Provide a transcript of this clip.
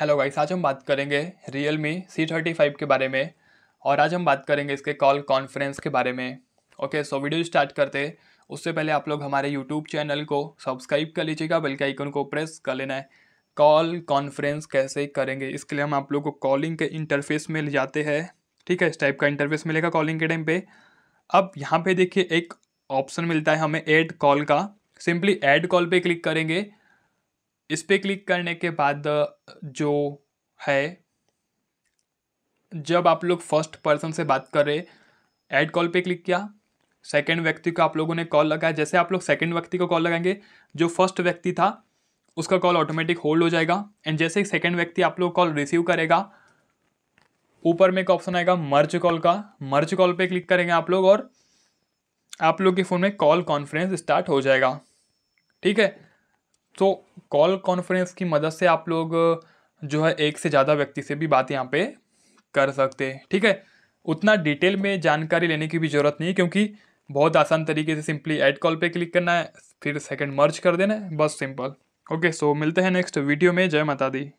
hello guys आज हम बात करेंगे Realme C thirty five के बारे में और आज हम बात करेंगे इसके कॉल कॉन्फ्रेंस के बारे में ओके सो वीडियो स्टार्ट करते उससे पहले आप लोग हमारे यूट्यूब चैनल को सब्सक्राइब कर लीजिएगा बेल के आइकन को प्रेस कर लेना है कॉल कॉन्फ्रेंस कैसे करेंगे इसके लिए हम आप लोग को कॉलिंग के इंटरफेस में ले जाते हैं ठीक है इस टाइप का इंटरफेस मिलेगा कॉलिंग के टाइम पर अब यहाँ पर देखिए एक ऑप्शन मिलता है हमें ऐड कॉल का सिंपली एड कॉल पर क्लिक करेंगे इस पर क्लिक करने के बाद जो है जब आप लोग फर्स्ट पर्सन से बात कर रहे ऐड कॉल पे क्लिक किया सेकंड व्यक्ति को आप लोगों ने कॉल लगाया जैसे आप लोग सेकंड व्यक्ति को कॉल लगाएंगे जो फर्स्ट व्यक्ति था उसका कॉल ऑटोमेटिक होल्ड हो जाएगा एंड जैसे ही सेकेंड व्यक्ति आप लोग कॉल रिसीव करेगा ऊपर में एक ऑप्शन आएगा मर्ज कॉल का मर्ज कॉल पे क्लिक करेंगे आप लोग और आप लोग के फ़ोन में कॉल कॉन्फ्रेंस स्टार्ट हो जाएगा ठीक है तो कॉल कॉन्फ्रेंस की मदद से आप लोग जो है एक से ज़्यादा व्यक्ति से भी बात यहाँ पे कर सकते हैं ठीक है उतना डिटेल में जानकारी लेने की भी ज़रूरत नहीं क्योंकि बहुत आसान तरीके से सिंपली एड कॉल पे क्लिक करना है फिर सेकंड मर्ज कर देना है बस सिंपल ओके सो मिलते हैं नेक्स्ट वीडियो में जय माता दी